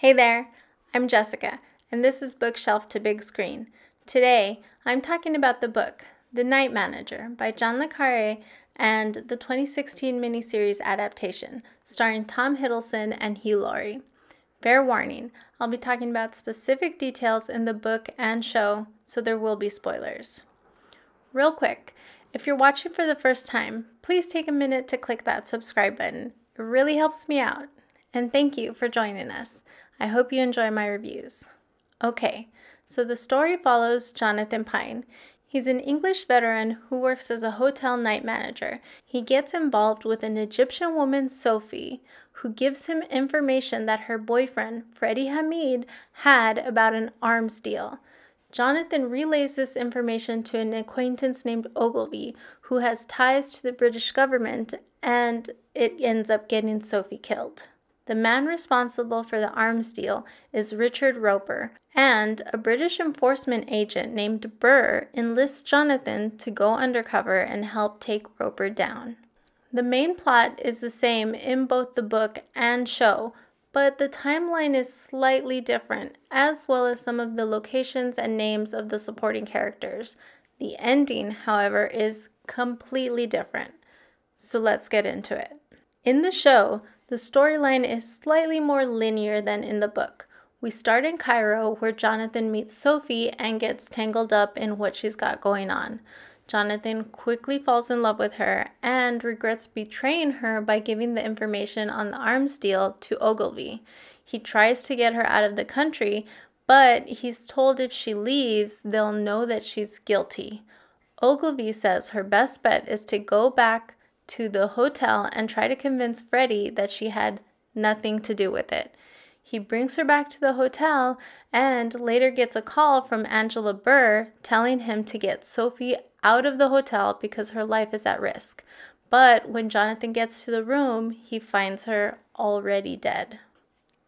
Hey there, I'm Jessica, and this is Bookshelf to Big Screen. Today, I'm talking about the book, The Night Manager by John Le Carre and the 2016 miniseries adaptation, starring Tom Hiddleston and Hugh Laurie. Fair warning, I'll be talking about specific details in the book and show, so there will be spoilers. Real quick, if you're watching for the first time, please take a minute to click that subscribe button. It really helps me out. And thank you for joining us. I hope you enjoy my reviews. Okay, so the story follows Jonathan Pine. He's an English veteran who works as a hotel night manager. He gets involved with an Egyptian woman, Sophie, who gives him information that her boyfriend, Freddie Hamid, had about an arms deal. Jonathan relays this information to an acquaintance named Ogilvy, who has ties to the British government, and it ends up getting Sophie killed. The man responsible for the arms deal is Richard Roper, and a British enforcement agent named Burr enlists Jonathan to go undercover and help take Roper down. The main plot is the same in both the book and show, but the timeline is slightly different, as well as some of the locations and names of the supporting characters. The ending, however, is completely different. So let's get into it. In the show, the storyline is slightly more linear than in the book. We start in Cairo, where Jonathan meets Sophie and gets tangled up in what she's got going on. Jonathan quickly falls in love with her and regrets betraying her by giving the information on the arms deal to Ogilvy. He tries to get her out of the country, but he's told if she leaves, they'll know that she's guilty. Ogilvy says her best bet is to go back to the hotel and try to convince Freddie that she had nothing to do with it. He brings her back to the hotel and later gets a call from Angela Burr telling him to get Sophie out of the hotel because her life is at risk. But when Jonathan gets to the room, he finds her already dead.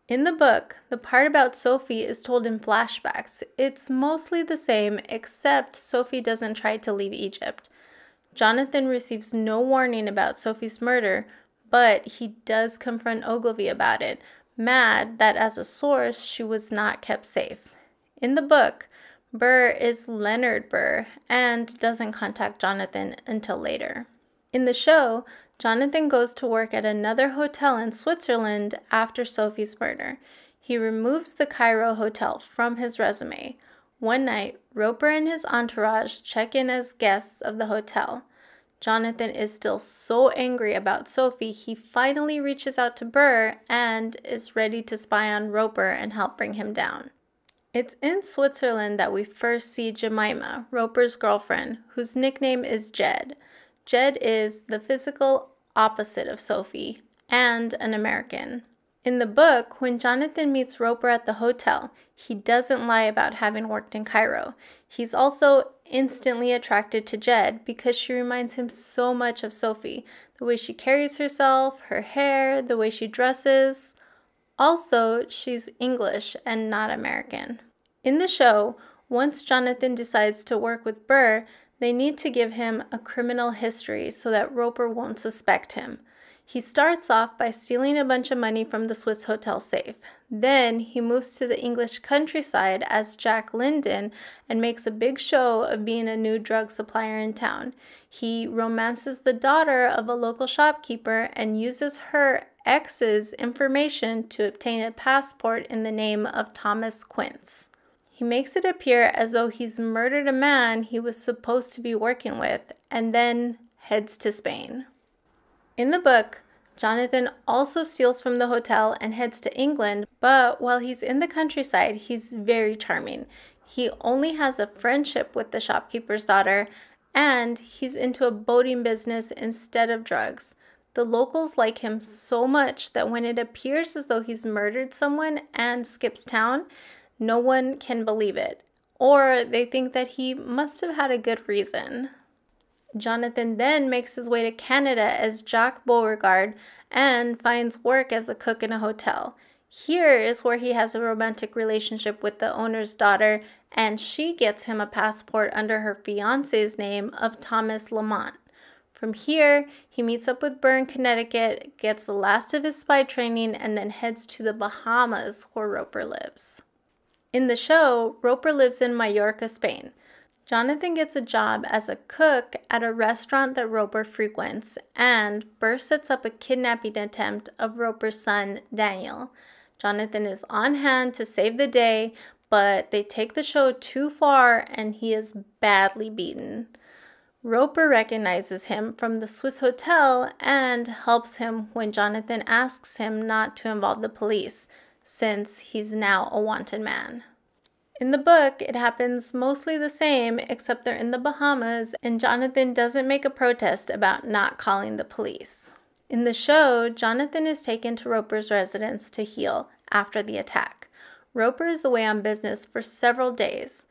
In the book, the part about Sophie is told in flashbacks. It's mostly the same, except Sophie doesn't try to leave Egypt. Jonathan receives no warning about Sophie's murder, but he does confront Ogilvy about it, mad that as a source she was not kept safe. In the book, Burr is Leonard Burr and doesn't contact Jonathan until later. In the show, Jonathan goes to work at another hotel in Switzerland after Sophie's murder. He removes the Cairo Hotel from his resume. One night, Roper and his entourage check in as guests of the hotel. Jonathan is still so angry about Sophie, he finally reaches out to Burr and is ready to spy on Roper and help bring him down. It's in Switzerland that we first see Jemima, Roper's girlfriend, whose nickname is Jed. Jed is the physical opposite of Sophie and an American. In the book, when Jonathan meets Roper at the hotel, he doesn't lie about having worked in Cairo. He's also instantly attracted to Jed because she reminds him so much of Sophie the way she carries herself, her hair, the way she dresses. Also, she's English and not American. In the show, once Jonathan decides to work with Burr, they need to give him a criminal history so that Roper won't suspect him. He starts off by stealing a bunch of money from the Swiss hotel safe. Then he moves to the English countryside as Jack Linden and makes a big show of being a new drug supplier in town. He romances the daughter of a local shopkeeper and uses her ex's information to obtain a passport in the name of Thomas Quince. He makes it appear as though he's murdered a man he was supposed to be working with and then heads to Spain. In the book, Jonathan also steals from the hotel and heads to England, but while he's in the countryside, he's very charming. He only has a friendship with the shopkeeper's daughter, and he's into a boating business instead of drugs. The locals like him so much that when it appears as though he's murdered someone and skips town, no one can believe it, or they think that he must have had a good reason. Jonathan then makes his way to Canada as Jack Beauregard and finds work as a cook in a hotel. Here is where he has a romantic relationship with the owner's daughter, and she gets him a passport under her fiance's name of Thomas Lamont. From here, he meets up with Byrne, Connecticut, gets the last of his spy training, and then heads to the Bahamas where Roper lives. In the show, Roper lives in Mallorca, Spain. Jonathan gets a job as a cook at a restaurant that Roper frequents, and Burr sets up a kidnapping attempt of Roper's son, Daniel. Jonathan is on hand to save the day, but they take the show too far and he is badly beaten. Roper recognizes him from the Swiss hotel and helps him when Jonathan asks him not to involve the police, since he's now a wanted man. In the book, it happens mostly the same, except they're in the Bahamas and Jonathan doesn't make a protest about not calling the police. In the show, Jonathan is taken to Roper's residence to heal after the attack. Roper is away on business for several days,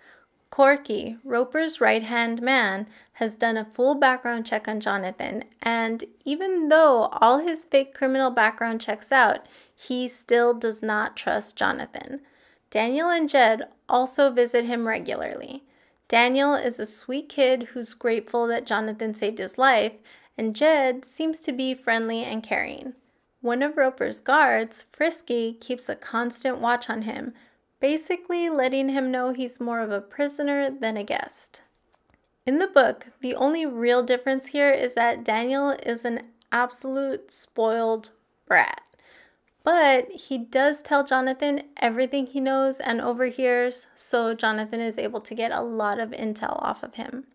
Corky, Roper's right hand man, has done a full background check on Jonathan, and even though all his fake criminal background checks out, he still does not trust Jonathan. Daniel and Jed also visit him regularly. Daniel is a sweet kid who's grateful that Jonathan saved his life, and Jed seems to be friendly and caring. One of Roper's guards, Frisky, keeps a constant watch on him, basically letting him know he's more of a prisoner than a guest. In the book, the only real difference here is that Daniel is an absolute spoiled brat. But he does tell Jonathan everything he knows and overhears, so Jonathan is able to get a lot of intel off of him.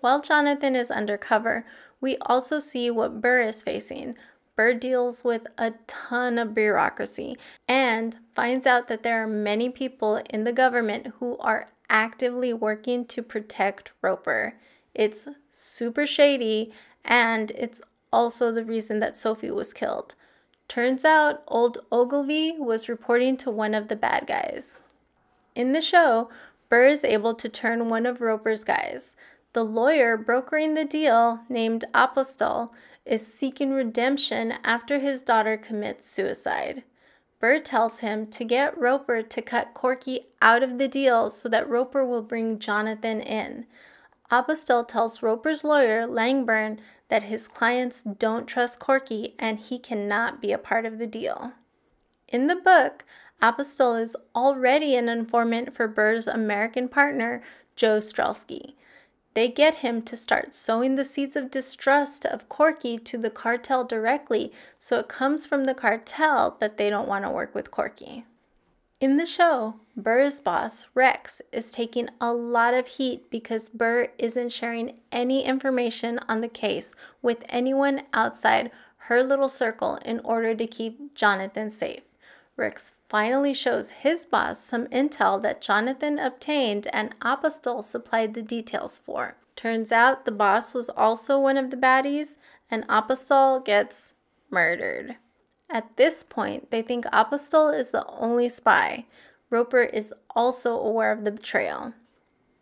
While Jonathan is undercover, we also see what Burr is facing, Bird deals with a ton of bureaucracy and finds out that there are many people in the government who are actively working to protect Roper. It's super shady and it's also the reason that Sophie was killed. Turns out old Ogilvy was reporting to one of the bad guys. In the show, Burr is able to turn one of Roper's guys, the lawyer brokering the deal named Apostol, is seeking redemption after his daughter commits suicide. Burr tells him to get Roper to cut Corky out of the deal so that Roper will bring Jonathan in. Apostel tells Roper's lawyer, Langburn, that his clients don't trust Corky and he cannot be a part of the deal. In the book, Apostel is already an informant for Burr's American partner, Joe Strelski. They get him to start sowing the seeds of distrust of Corky to the cartel directly, so it comes from the cartel that they don't want to work with Corky. In the show, Burr's boss, Rex, is taking a lot of heat because Burr isn't sharing any information on the case with anyone outside her little circle in order to keep Jonathan safe. Rex finally shows his boss some intel that Jonathan obtained and Apostol supplied the details for. Turns out the boss was also one of the baddies, and Apostol gets murdered. At this point, they think Apostol is the only spy. Roper is also aware of the betrayal.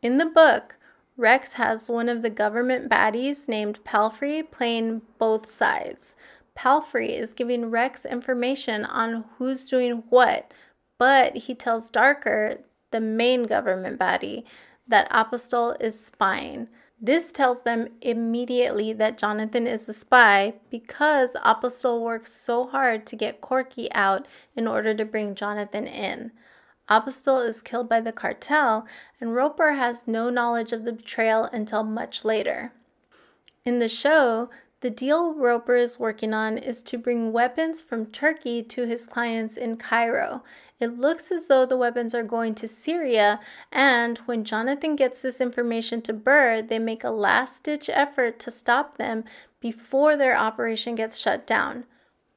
In the book, Rex has one of the government baddies named Palfrey playing both sides, Palfrey is giving Rex information on who's doing what, but he tells Darker, the main government body, that Apostol is spying. This tells them immediately that Jonathan is a spy because Apostol works so hard to get Corky out in order to bring Jonathan in. Apostol is killed by the cartel, and Roper has no knowledge of the betrayal until much later. In the show, the deal Roper is working on is to bring weapons from Turkey to his clients in Cairo. It looks as though the weapons are going to Syria, and when Jonathan gets this information to Burr, they make a last ditch effort to stop them before their operation gets shut down.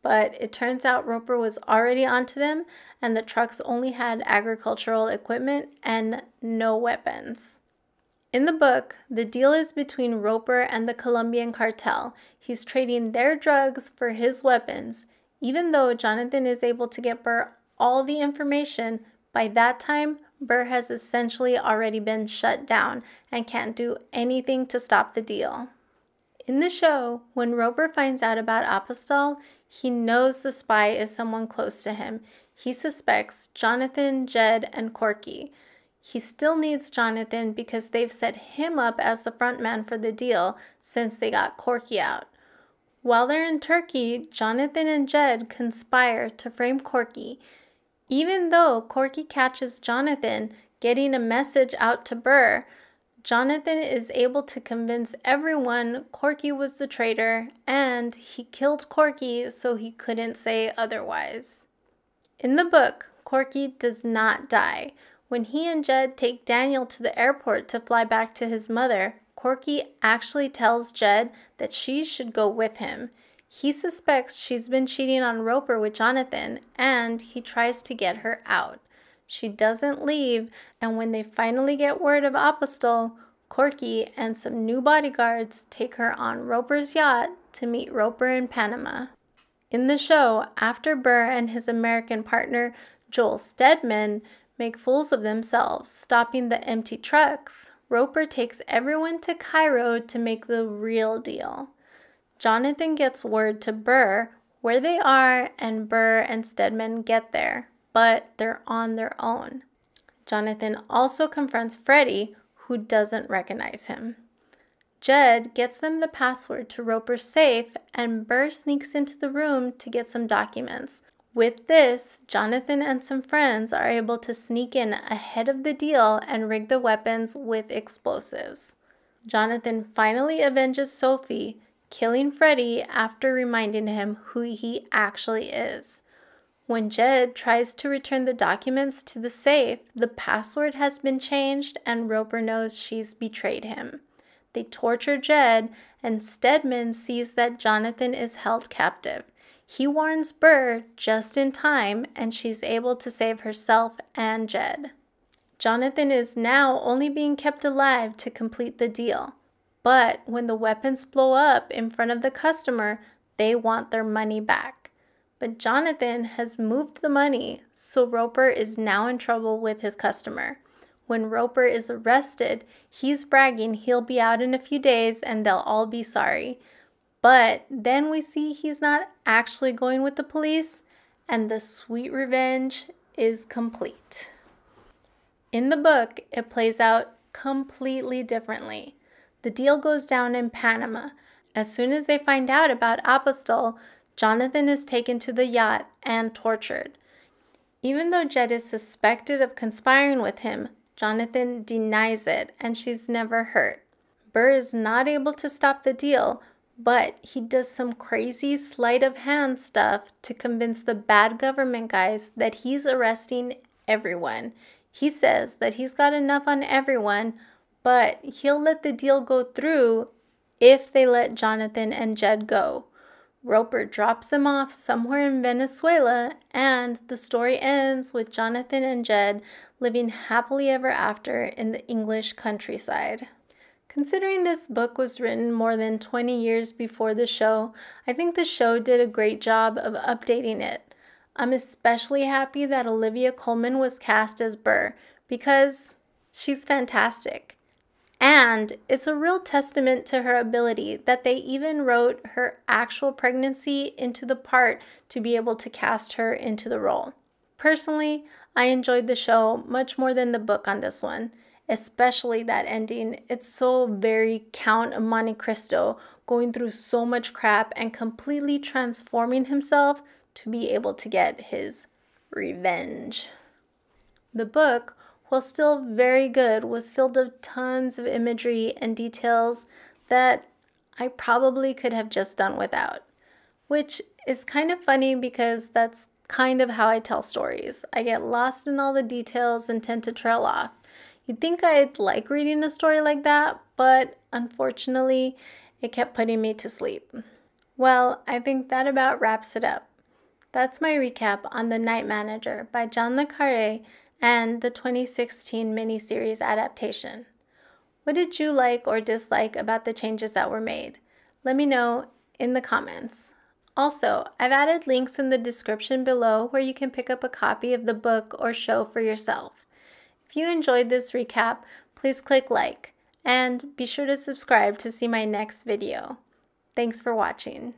But it turns out Roper was already onto them, and the trucks only had agricultural equipment and no weapons. In the book, the deal is between Roper and the Colombian cartel. He's trading their drugs for his weapons. Even though Jonathan is able to get Burr all the information, by that time, Burr has essentially already been shut down and can't do anything to stop the deal. In the show, when Roper finds out about Apostol, he knows the spy is someone close to him. He suspects Jonathan, Jed, and Corky. He still needs Jonathan because they've set him up as the front man for the deal since they got Corky out. While they're in Turkey, Jonathan and Jed conspire to frame Corky. Even though Corky catches Jonathan getting a message out to Burr, Jonathan is able to convince everyone Corky was the traitor and he killed Corky so he couldn't say otherwise. In the book, Corky does not die, when he and Jed take Daniel to the airport to fly back to his mother, Corky actually tells Jed that she should go with him. He suspects she's been cheating on Roper with Jonathan and he tries to get her out. She doesn't leave, and when they finally get word of Apostol, Corky and some new bodyguards take her on Roper's yacht to meet Roper in Panama. In the show, after Burr and his American partner Joel Stedman make fools of themselves, stopping the empty trucks, Roper takes everyone to Cairo to make the real deal. Jonathan gets word to Burr where they are, and Burr and Stedman get there, but they're on their own. Jonathan also confronts Freddy, who doesn't recognize him. Jed gets them the password to Roper's safe, and Burr sneaks into the room to get some documents, with this, Jonathan and some friends are able to sneak in ahead of the deal and rig the weapons with explosives. Jonathan finally avenges Sophie, killing Freddy after reminding him who he actually is. When Jed tries to return the documents to the safe, the password has been changed and Roper knows she's betrayed him. They torture Jed, and Stedman sees that Jonathan is held captive. He warns Burr just in time, and she's able to save herself and Jed. Jonathan is now only being kept alive to complete the deal. But when the weapons blow up in front of the customer, they want their money back. But Jonathan has moved the money, so Roper is now in trouble with his customer. When Roper is arrested, he's bragging he'll be out in a few days and they'll all be sorry. But then we see he's not actually going with the police, and the sweet revenge is complete. In the book, it plays out completely differently. The deal goes down in Panama. As soon as they find out about Apostol, Jonathan is taken to the yacht and tortured. Even though Jed is suspected of conspiring with him, Jonathan denies it and she's never hurt. Burr is not able to stop the deal, but he does some crazy sleight of hand stuff to convince the bad government guys that he's arresting everyone. He says that he's got enough on everyone, but he'll let the deal go through if they let Jonathan and Jed go. Roper drops them off somewhere in Venezuela, and the story ends with Jonathan and Jed living happily ever after in the English countryside. Considering this book was written more than 20 years before the show, I think the show did a great job of updating it. I'm especially happy that Olivia Colman was cast as Burr because she's fantastic. And it's a real testament to her ability that they even wrote her actual pregnancy into the part to be able to cast her into the role. Personally, I enjoyed the show much more than the book on this one especially that ending. It's so very Count Monte Cristo going through so much crap and completely transforming himself to be able to get his revenge. The book, while still very good, was filled with tons of imagery and details that I probably could have just done without, which is kind of funny because that's kind of how I tell stories. I get lost in all the details and tend to trail off. You'd think I'd like reading a story like that, but unfortunately, it kept putting me to sleep. Well, I think that about wraps it up. That's my recap on The Night Manager by John Le Carre and the 2016 miniseries adaptation. What did you like or dislike about the changes that were made? Let me know in the comments. Also, I've added links in the description below where you can pick up a copy of the book or show for yourself. If you enjoyed this recap, please click like and be sure to subscribe to see my next video. Thanks for watching.